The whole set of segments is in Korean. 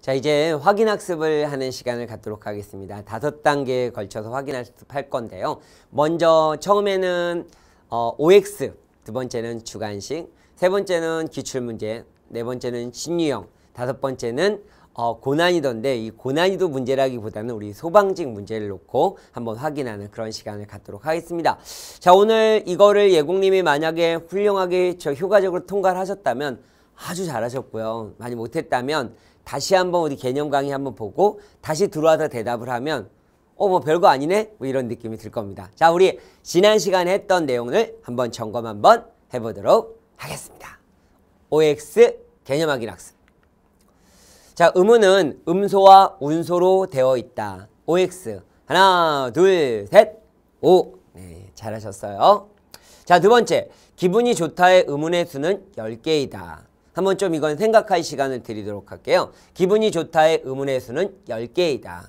자 이제 확인 학습을 하는 시간을 갖도록 하겠습니다. 다섯 단계에 걸쳐서 확인 학습할 건데요. 먼저 처음에는 어, OX, 두 번째는 주관식, 세 번째는 기출문제, 네 번째는 신유형, 다섯 번째는 어, 고난이던데 이 고난이도 문제라기보다는 우리 소방직 문제를 놓고 한번 확인하는 그런 시간을 갖도록 하겠습니다. 자 오늘 이거를 예공님이 만약에 훌륭하게 저 효과적으로 통과를 하셨다면 아주 잘하셨고요. 많이 못했다면 다시 한번 우리 개념 강의 한번 보고 다시 들어와서 대답을 하면 어 뭐 별거 아니네 뭐 이런 느낌이 들 겁니다. 자 우리 지난 시간에 했던 내용을 한번 점검 한번 해보도록 하겠습니다. OX 개념 확인 학습 자의문은 음소와 운소로 되어 있다. OX 하나 둘 셋 오 네, 잘하셨어요. 자 두 번째 기분이 좋다의 의문의 수는 열개이다 한번 좀 이건 생각할 시간을 드리도록 할게요. 기분이 좋다의 의문의 수는 10개이다.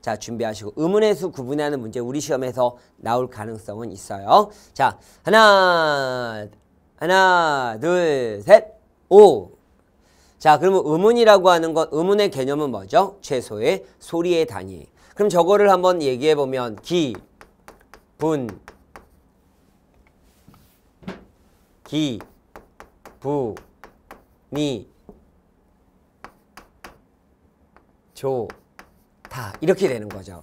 자 준비하시고 의문의 수 구분하는 문제 우리 시험에서 나올 가능성은 있어요. 자 하나 하나 둘셋 오. 자 그러면 의문이라고 하는 건 의문의 개념은 뭐죠? 최소의 소리의 단위. 그럼 저거를 한번 얘기해 보면 기 분, 기, 부, 미, 조, 다 이렇게 되는 거죠.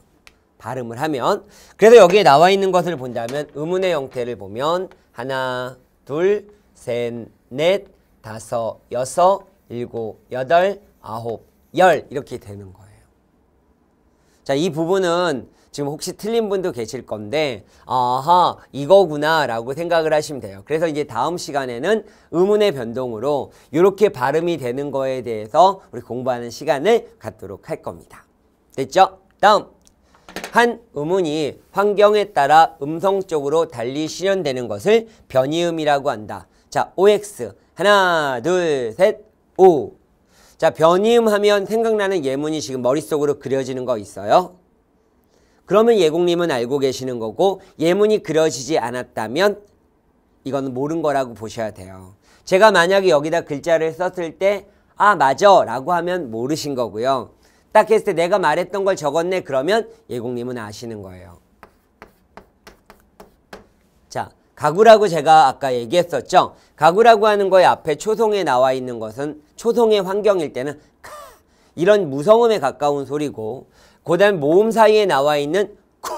발음을 하면 그래서 여기에 나와 있는 것을 본다면 의문의 형태를 보면 하나, 둘, 셋, 넷, 다섯, 여섯, 일곱, 여덟, 아홉, 열 이렇게 되는 거예요. 자, 이 부분은 지금 혹시 틀린 분도 계실 건데 아하 이거구나 라고 생각을 하시면 돼요. 그래서 이제 다음 시간에는 의문의 변동으로 이렇게 발음이 되는 거에 대해서 우리 공부하는 시간을 갖도록 할 겁니다. 됐죠? 다음 한 음운이 환경에 따라 음성적으로 달리 실현되는 것을 변이음이라고 한다. 자, OX 하나, 둘, 셋, 오. 자, 변이음 하면 생각나는 예문이 지금 머릿속으로 그려지는 거 있어요? 그러면 예공님은 알고 계시는 거고 예문이 그려지지 않았다면 이건 모른 거라고 보셔야 돼요. 제가 만약에 여기다 글자를 썼을 때 아 맞아 라고 하면 모르신 거고요. 딱 했을 때 내가 말했던 걸 적었네 그러면 예공님은 아시는 거예요. 자 가구라고 제가 아까 얘기했었죠. 가구라고 하는 거에 앞에 초성에 나와 있는 것은 초성의 환경일 때는 이런 무성음에 가까운 소리고 그다음 모음 사이에 나와 있는 쿠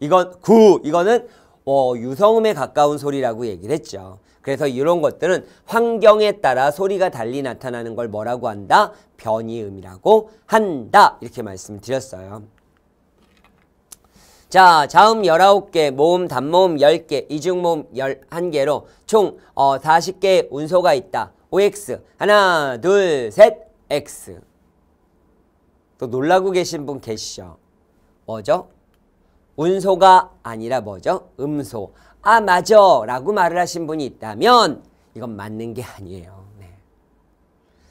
이건 구 이거는 어, 유성음에 가까운 소리라고 얘기를 했죠. 그래서 이런 것들은 환경에 따라 소리가 달리 나타나는 걸 뭐라고 한다? 변이음이라고 한다. 이렇게 말씀드렸어요. 자, 자음 19개, 모음, 단모음 10개, 이중모음 11개로 총 어, 40개의 운소가 있다. OX 하나, 둘, 셋, X 또 놀라고 계신 분 계시죠? 뭐죠? 운소가 아니라 뭐죠? 음소. 아, 맞어 라고 말을 하신 분이 있다면 이건 맞는 게 아니에요. 네.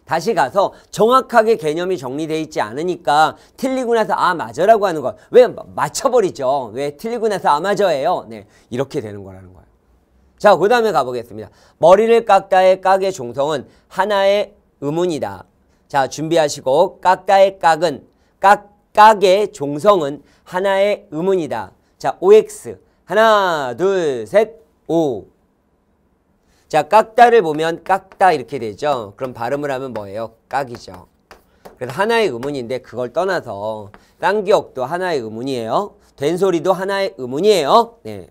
다시 가서 정확하게 개념이 정리되어 있지 않으니까 틀리고 나서 아, 맞어라고 하는 걸왜 맞춰버리죠? 왜 틀리고 나서 아, 맞어예요? 네. 이렇게 되는 거라는 거예요. 자, 그 다음에 가보겠습니다. 머리를 깎다의 깍의 종성은 하나의 의문이다. 자 준비하시고 깍가의 깍은 깍, 깍의 종성은 하나의 음운이다. 자 OX 하나 둘셋 오. 자 깍다를 보면 깍다 이렇게 되죠. 그럼 발음을 하면 뭐예요? 깍이죠. 그래서 하나의 음운인데 그걸 떠나서 딴 기억도 하나의 음운이에요. 된소리도 하나의 음운이에요. 네.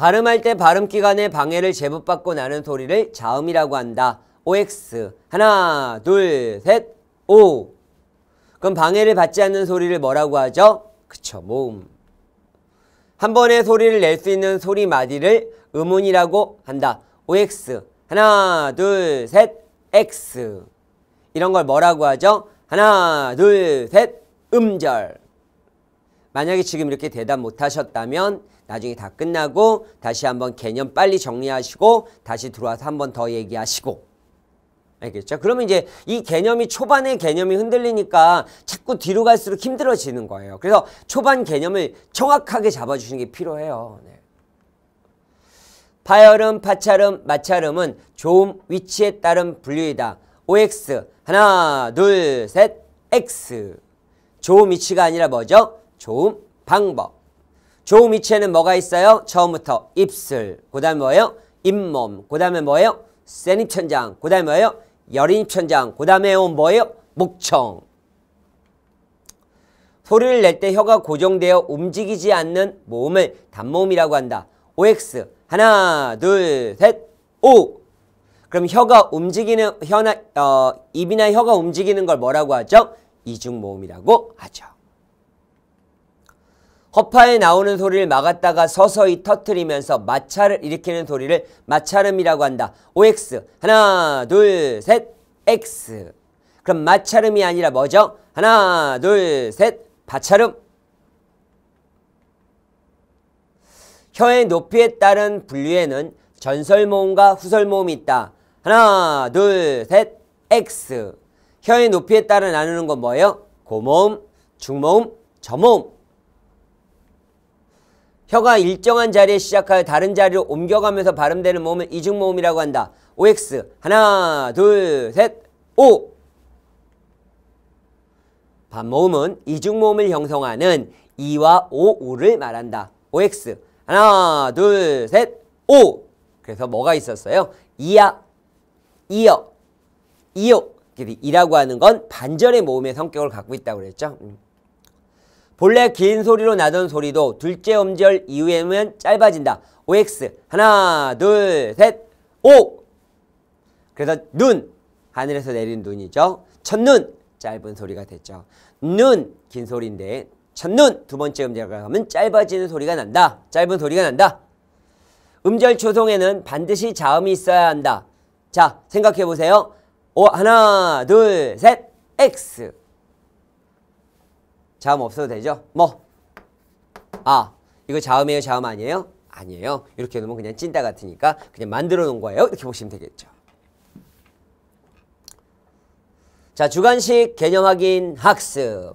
발음할 때 발음 기관에 방해를 제법받고 나는 소리를 자음이라고 한다. OX 하나 둘셋오 그럼 방해를 받지 않는 소리를 뭐라고 하죠? 그쵸 모음 한 번에 소리를 낼 수 있는 소리 마디를 음운이라고 한다. OX 하나 둘 셋 X 이런 걸 뭐라고 하죠? 하나 둘 셋 음절 만약에 지금 이렇게 대답 못하셨다면 나중에 다 끝나고 다시 한 번 개념 빨리 정리하시고 다시 들어와서 한 번 더 얘기하시고 알겠죠? 그러면 이제 이 개념이 초반에 개념이 흔들리니까 자꾸 뒤로 갈수록 힘들어지는 거예요. 그래서 초반 개념을 정확하게 잡아주시는 게 필요해요. 네. 파열음, 파찰음, 마찰음은 좋은 위치에 따른 분류이다. OX 하나, 둘, 셋, X 좋은 위치가 아니라 뭐죠? 좋은 방법 좋은 위치에는 뭐가 있어요? 처음부터 입술, 그 다음에 뭐예요? 잇몸, 그 다음에 뭐예요? 센입천장, 그 다음에 뭐예요? 여린입천장, 그 다음에 온 뭐예요? 목청. 소리를 낼 때 혀가 고정되어 움직이지 않는 모음을 단모음이라고 한다. OX 하나, 둘, 셋, 오! 그럼 혀가 움직이는, 혀나, 어, 입이나 혀가 움직이는 걸 뭐라고 하죠? 이중모음이라고 하죠. 허파에 나오는 소리를 막았다가 서서히 터트리면서 마찰을 일으키는 소리를 마찰음이라고 한다. OX 하나 둘셋 X 그럼 마찰음이 아니라 뭐죠? 하나 둘셋 바찰음 혀의 높이에 따른 분류에는 전설모음과 후설모음이 있다. 하나 둘셋 X 혀의 높이에 따라 나누는 건 뭐예요? 고모음, 중모음, 저모음 혀가 일정한 자리에 시작하여 다른 자리로 옮겨가면서 발음되는 모음을 이중모음이라고 한다. OX 하나 둘 셋오 반모음은 이중모음을 형성하는 이와 오, 오를 말한다. OX 하나 둘 셋 오 그래서 뭐가 있었어요? 이야 이어 이요 이라고 하는 건 반절의 모음의 성격을 갖고 있다고 그랬죠. 음. 본래 긴 소리로 나던 소리도 둘째 음절 이후에는 짧아진다. OX 하나 둘셋오 그래서 눈 하늘에서 내린 눈이죠. 첫눈 짧은 소리가 됐죠. 눈 긴 소리인데 첫눈 두 번째 음절가 면 짧아지는 소리가 난다. 짧은 소리가 난다. 음절 초성에는 반드시 자음이 있어야 한다. 자 생각해보세요. 오 하나 둘셋 X 자음 없어도 되죠? 뭐? 아, 이거 자음이에요? 자음 아니에요? 아니에요. 이렇게 놓으면 그냥 찐따 같으니까 그냥 만들어 놓은 거예요. 이렇게 보시면 되겠죠. 자, 주관식 개념 확인 학습.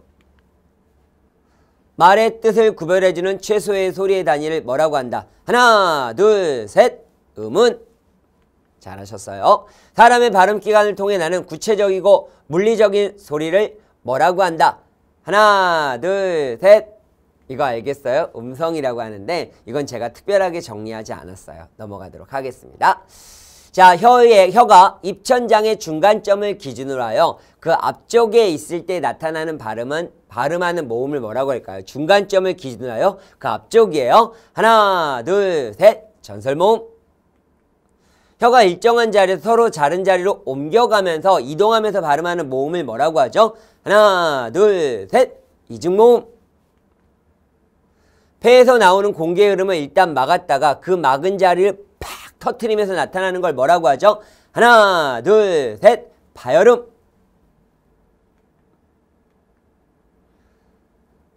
말의 뜻을 구별해주는 최소의 소리의 단위를 뭐라고 한다? 하나, 둘, 셋. 음은 잘하셨어요. 사람의 발음 기관을 통해 나는 구체적이고 물리적인 소리를 뭐라고 한다? 하나, 둘, 셋. 이거 알겠어요? 음성이라고 하는데 이건 제가 특별하게 정리하지 않았어요. 넘어가도록 하겠습니다. 자, 혀의 혀가 입천장의 중간점을 기준으로 하여 그 앞쪽에 있을 때 나타나는 발음은 발음하는 모음을 뭐라고 할까요? 중간점을 기준으로 하여 그 앞쪽이에요. 하나, 둘, 셋. 전설 모음. 혀가 일정한 자리에서 서로 다른 자리로 옮겨가면서 이동하면서 발음하는 모음을 뭐라고 하죠? 하나, 둘, 셋, 이중모음. 폐에서 나오는 공기의 흐름을 일단 막았다가 그 막은 자리를 팍 터트리면서 나타나는 걸 뭐라고 하죠? 하나, 둘, 셋, 바열음.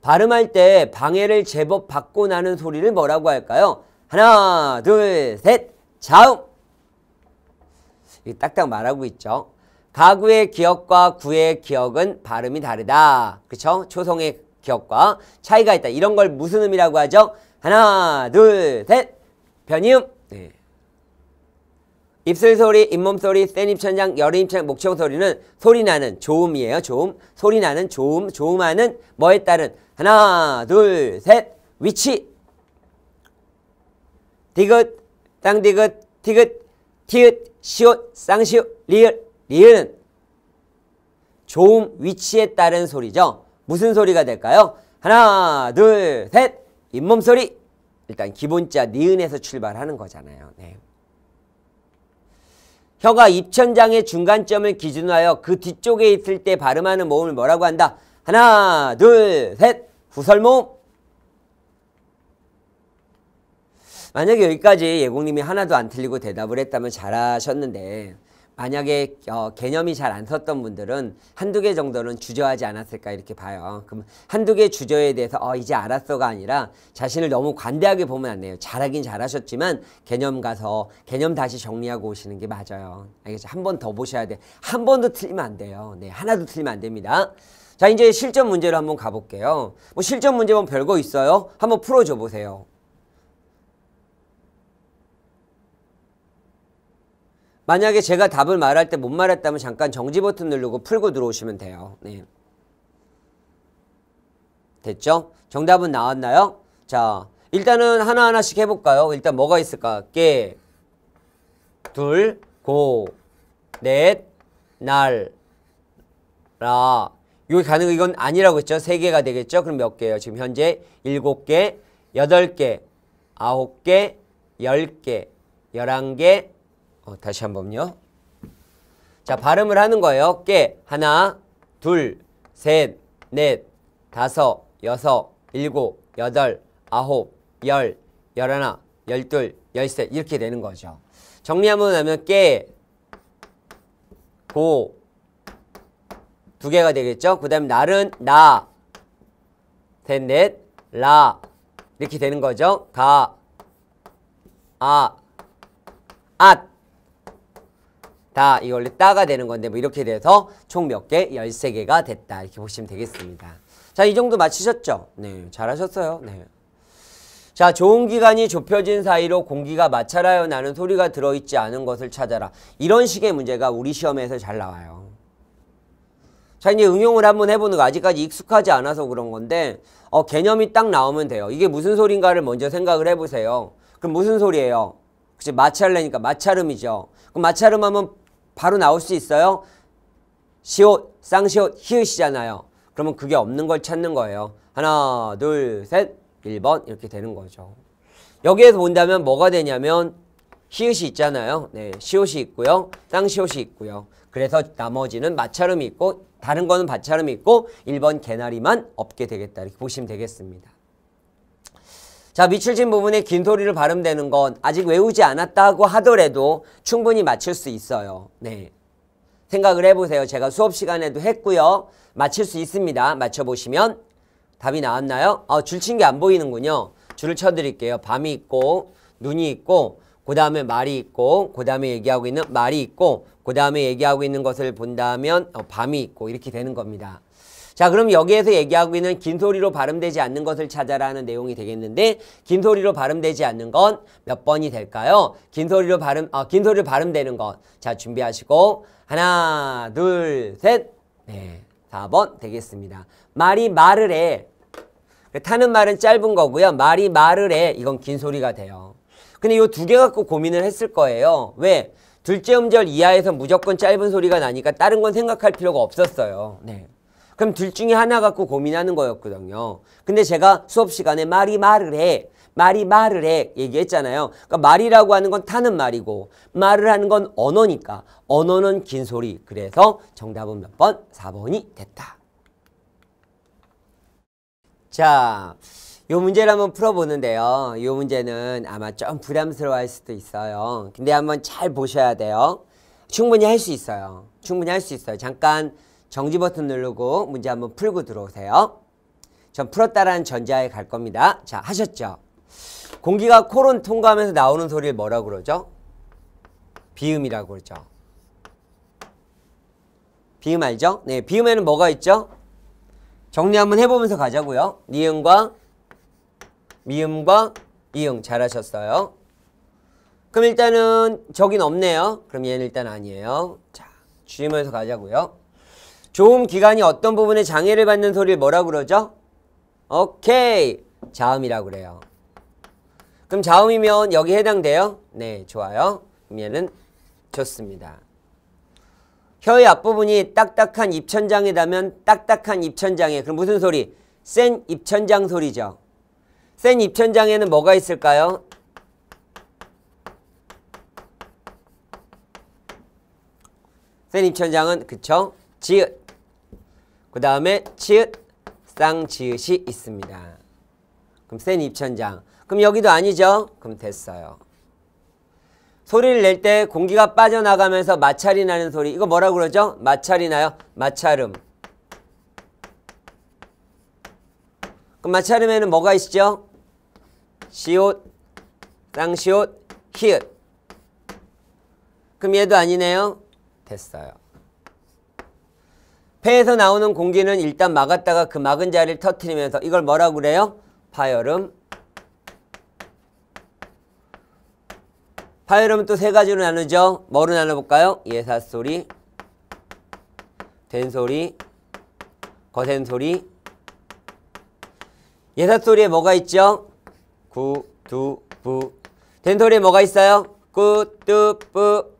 발음할 때 방해를 제법 받고 나는 소리를 뭐라고 할까요? 하나, 둘, 셋, 자음. 딱딱 말하고 있죠. 가구의 기억과 구의 기억은 발음이 다르다. 그렇죠? 초성의 기억과 차이가 있다. 이런 걸 무슨 음이라고 하죠? 하나, 둘, 셋. 변이음. 네. 입술 소리, 잇몸 소리, 센 입천장, 여린 입천장, 목청 소리는 소리 나는 조음이에요. 조음. 소리 나는 조음. 조음하는 뭐에 따른 하나, 둘, 셋. 위치. 디귿, 땅디귿, 티귿, 티귿, 시옷, 쌍시옷, 리을, 리을은 좋은 위치에 따른 소리죠. 무슨 소리가 될까요? 하나, 둘, 셋! 잇몸 소리! 일단 기본자 니은에서 출발하는 거잖아요. 네. 혀가 입천장의 중간점을 기준하여 그 뒤쪽에 있을 때 발음하는 모음을 뭐라고 한다? 하나, 둘, 셋! 후설 모음! 만약에 여기까지 예공님이 하나도 안 틀리고 대답을 했다면 잘하셨는데 만약에 어, 개념이 잘 안 섰던 분들은 한두 개 정도는 주저하지 않았을까 이렇게 봐요. 그럼 한두 개 주저에 대해서 어, 이제 알았어가 아니라 자신을 너무 관대하게 보면 안 돼요. 잘하긴 잘하셨지만 개념 가서 개념 다시 정리하고 오시는 게 맞아요. 알겠죠? 한 번 더 보셔야 돼. 한 번도 틀리면 안 돼요. 네, 하나도 틀리면 안 됩니다. 자, 이제 실전 문제로 한번 가볼게요. 뭐 실전 문제 면 별거 있어요? 한번 풀어줘 보세요. 만약에 제가 답을 말할 때 못 말했다면 잠깐 정지 버튼 누르고 풀고 들어오시면 돼요. 네. 됐죠? 정답은 나왔나요? 자, 일단은 하나하나씩 해볼까요? 일단 뭐가 있을까? 깨, 둘, 고, 넷, 날, 라. 이거 가능 이건 아니라고 했죠? 세 개가 되겠죠? 그럼 몇 개예요? 지금 현재 일곱 개, 여덟 개, 아홉 개, 열 개, 열한 개, 어, 다시 한번요. 자, 발음을 하는 거예요. 깨 하나, 둘, 셋, 넷, 다섯, 여섯, 일곱, 여덟, 아홉, 열, 열하나, 열둘, 열셋 이렇게 되는 거죠. 정리하면 하면 깨, 고, 두 개가 되겠죠. 그 다음에 날은 나, 셋, 넷, 라 이렇게 되는 거죠. 가, 아, 앗다 이걸 로 따가 되는 건데 뭐 이렇게 돼서 총 몇 개? 열세 개가 됐다. 이렇게 보시면 되겠습니다. 자, 이 정도 맞히셨죠? 네, 잘하셨어요. 네. 자, 좋은 기간이 좁혀진 사이로 공기가 마찰하여 나는 소리가 들어있지 않은 것을 찾아라. 이런 식의 문제가 우리 시험에서 잘 나와요. 자, 이제 응용을 한번 해보는 거. 아직까지 익숙하지 않아서 그런 건데, 어, 개념이 딱 나오면 돼요. 이게 무슨 소리인가를 먼저 생각을 해보세요. 그럼 무슨 소리예요? 그치, 마찰내니까 마찰음이죠. 그럼 마찰음 하면 바로 나올 수 있어요? 시옷, 쌍시옷, 히읗이잖아요. 그러면 그게 없는 걸 찾는 거예요. 하나, 둘, 셋, 1번 이렇게 되는 거죠. 여기에서 본다면 뭐가 되냐면 시옷이 있잖아요. 네, 시옷이 있고요. 쌍시옷이 있고요. 그래서 나머지는 마찰음이 있고 다른 거는 받찰음이 있고 1번 개나리만 없게 되겠다. 이렇게 보시면 되겠습니다. 자, 미출진 부분에 긴 소리를 발음되는 건 아직 외우지 않았다고 하더라도 충분히 맞출 수 있어요. 네. 생각을 해보세요. 제가 수업 시간에도 했고요. 맞출 수 있습니다. 맞춰보시면 답이 나왔나요? 어, 아, 줄친 게 안 보이는군요. 줄을 쳐드릴게요. 밤이 있고 눈이 있고 그 다음에 말이 있고 그 다음에 얘기하고 있는 말이 있고 그 다음에 얘기하고 있는 것을 본다면 어, 밤이 있고 이렇게 되는 겁니다. 자 그럼 여기에서 얘기하고 있는 긴 소리로 발음되지 않는 것을 찾아라 하는 내용이 되겠는데 긴 소리로 발음되지 않는 건 몇 번이 될까요? 긴 소리로 발음 어, 긴 소리로 발음되는 것. 자 준비하시고 하나 둘 셋. 네. 4번 되겠습니다. 말이 말을 해. 그러니까 타는 말은 짧은 거고요. 말이 말을 해. 이건 긴 소리가 돼요. 근데 이 두 개 갖고 고민을 했을 거예요. 왜? 둘째 음절 이하에서 무조건 짧은 소리가 나니까 다른 건 생각할 필요가 없었어요. 네. 그럼 둘 중에 하나 갖고 고민하는 거였거든요. 근데 제가 수업 시간에 말이 말을 해. 말이 말을 해 얘기했잖아요. 그러니까 말이라고 하는 건 타는 말이고 말을 하는 건 언어니까 언어는 긴 소리. 그래서 정답은 몇 번? 4번이 됐다. 자, 이 문제를 한번 풀어보는데요. 이 문제는 아마 좀 부담스러워할 수도 있어요. 근데 한번 잘 보셔야 돼요. 충분히 할 수 있어요. 충분히 할 수 있어요. 잠깐 정지 버튼 누르고 문제 한번 풀고 들어오세요. 전 풀었다라는 전제에갈 겁니다. 자, 하셨죠? 공기가 코론 통과하면서 나오는 소리를 뭐라고 그러죠? 비음이라고 그러죠. 비음 알죠? 네, 비음에는 뭐가 있죠? 정리 한번 해보면서 가자고요. 니음과 미음과 이응 잘하셨어요. 그럼 일단은 저긴 없네요. 그럼 얘는 일단 아니에요. 자, 줄이면서 가자고요. 좋은 기관이 어떤 부분에 장애를 받는 소리를 뭐라고 그러죠? 오케이. 자음이라고 그래요. 그럼 자음이면 여기 해당돼요? 네, 좋아요. 그럼 얘는 좋습니다. 혀의 앞부분이 딱딱한 입천장이라면 딱딱한 입천장에 그럼 무슨 소리? 센 입천장 소리죠. 센 입천장에는 뭐가 있을까요? 센 입천장은 그쵸? 지읒 그 다음에 지읒 쌍지읒이 있습니다. 그럼 센 입천장 그럼 여기도 아니죠? 그럼 됐어요. 소리를 낼 때 공기가 빠져나가면서 마찰이 나는 소리 이거 뭐라고 그러죠? 마찰이 나요? 마찰음 그럼 마찰음에는 뭐가 있죠? 시옷, 쌍시옷, 히읗 그럼 얘도 아니네요? 됐어요. 폐에서 나오는 공기는 일단 막았다가 그 막은 자리를 터트리면서 이걸 뭐라고 그래요? 파열음. 파열음은 또 세 가지로 나누죠. 뭐로 나눠볼까요? 예사소리, 된소리, 거센소리. 예사소리에 뭐가 있죠? 구, 두, 부. 된소리에 뭐가 있어요? 꾸, 뚜, 뿌.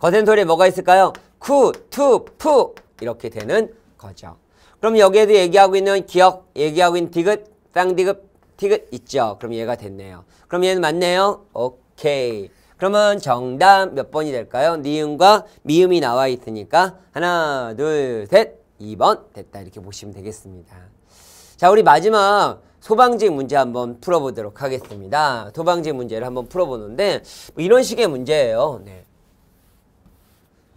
거센소리에 뭐가 있을까요? 쿠, 투, 푸. 이렇게 되는 거죠. 그럼 여기에도 얘기하고 있는 기억, 얘기하고 있는 디귿, 쌍디귿, 티귿 있죠. 그럼 얘가 됐네요. 그럼 얘는 맞네요. 오케이. 그러면 정답 몇 번이 될까요? 니음과 미음이 나와 있으니까 하나, 둘, 셋, 2번 됐다 이렇게 보시면 되겠습니다. 자, 우리 마지막 소방직 문제 한번 풀어보도록 하겠습니다. 소방직 문제를 한번 풀어보는데 뭐 이런 식의 문제예요. 네.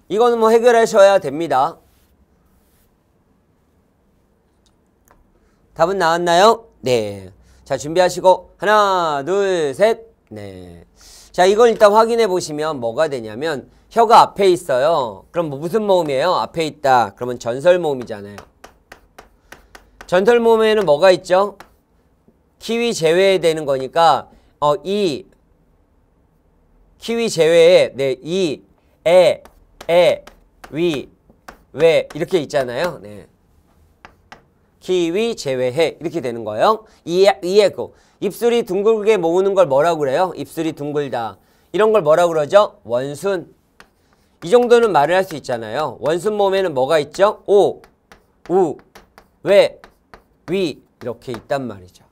이거는 뭐 해결하셔야 됩니다. 답은 나왔나요? 네. 자, 준비하시고 하나, 둘, 셋. 네. 자, 이걸 일단 확인해 보시면 뭐가 되냐면 혀가 앞에 있어요. 그럼 뭐 무슨 모음이에요? 앞에 있다. 그러면 전설 모음이잖아요. 전설 모음에는 뭐가 있죠? 키위 제외되는 거니까 어, 이 키위 제외에 네, 이, 에, 에, 위, 왜 이렇게 있잖아요. 네. 기위 제외해 이렇게 되는 거예요. 이해고 그 입술이 둥글게 모으는 걸 뭐라고 그래요? 입술이 둥글다. 이런 걸 뭐라고 그러죠? 원순. 이 정도는 말을 할 수 있잖아요. 원순 몸에는 뭐가 있죠? 오, 우, 외, 위 이렇게 있단 말이죠.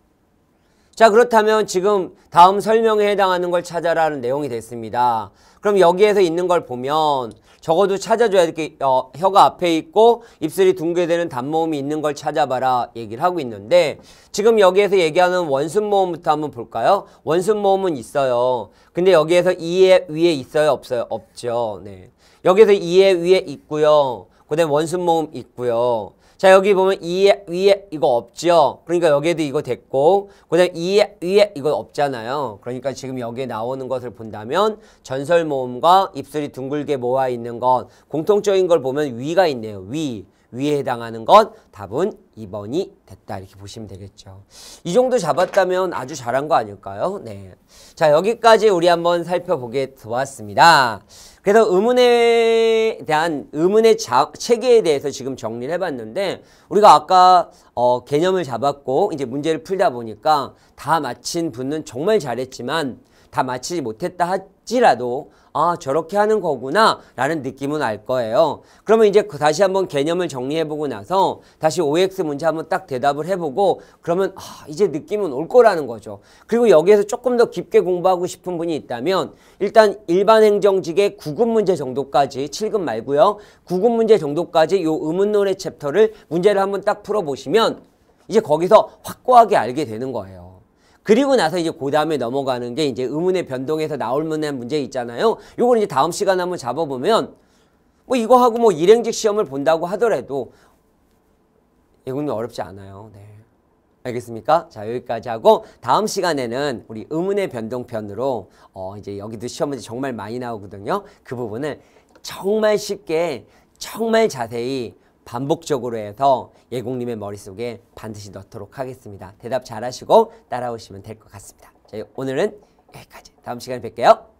자 그렇다면 지금 다음 설명에 해당하는 걸 찾아라는 내용이 됐습니다. 그럼 여기에서 있는 걸 보면 적어도 찾아줘야 이렇게 어, 혀가 앞에 있고 입술이 둥게 되는 단모음이 있는 걸 찾아봐라 얘기를 하고 있는데 지금 여기에서 얘기하는 원순 모음부터 한번 볼까요? 원순 모음은 있어요. 근데 여기에서 이에 위에 있어요? 없어요? 없죠. 네. 여기서 에 이에 위에 있고요. 그다음 에 원순 모음 있고요. 자 여기 보면 이에 위에 이거 없죠 그러니까 여기에도 이거 됐고 그 다음 이 위에 이거 없잖아요 그러니까 지금 여기에 나오는 것을 본다면 전설 모음과 입술이 둥글게 모아 있는 것 공통적인 걸 보면 위가 있네요 위 위에 해당하는 것 답은 2번이 됐다 이렇게 보시면 되겠죠. 이 정도 잡았다면 아주 잘한 거 아닐까요? 네. 자 여기까지 우리 한번 살펴보게 되었습니다. 그래서 의문에 대한 의문의 자, 체계에 대해서 지금 정리를 해봤는데 우리가 아까 어, 개념을 잡았고 이제 문제를 풀다 보니까 다 마친 분은 정말 잘했지만 다 마치지 못했다 하, 봤지라도 아 저렇게 하는 거구나 라는 느낌은 알 거예요. 그러면 이제 그 다시 한번 개념을 정리해보고 나서 다시 OX 문제 한번 딱 대답을 해보고 그러면 아 이제 느낌은 올 거라는 거죠. 그리고 여기에서 조금 더 깊게 공부하고 싶은 분이 있다면 일단 일반 행정직의 9급 문제 정도까지 7급 말고요. 9급 문제 정도까지 요 의문론의 챕터를 문제를 한번 딱 풀어보시면 이제 거기서 확고하게 알게 되는 거예요. 그리고 나서 이제 그 다음에 넘어가는 게 이제 의문의 변동에서 나올 만한 문제 있잖아요. 요걸 이제 다음 시간 한번 잡아보면 뭐 이거하고 뭐 일행직 시험을 본다고 하더라도 이거 예, 어렵지 않아요. 네. 알겠습니까? 자 여기까지 하고 다음 시간에는 우리 의문의 변동편으로 어 이제 여기도 시험문제 정말 많이 나오거든요. 그 부분을 정말 쉽게 정말 자세히 반복적으로 해서 예공님의 머릿속에 반드시 넣도록 하겠습니다. 대답 잘하시고 따라오시면 될 것 같습니다. 저희 오늘은 여기까지. 다음 시간에 뵐게요.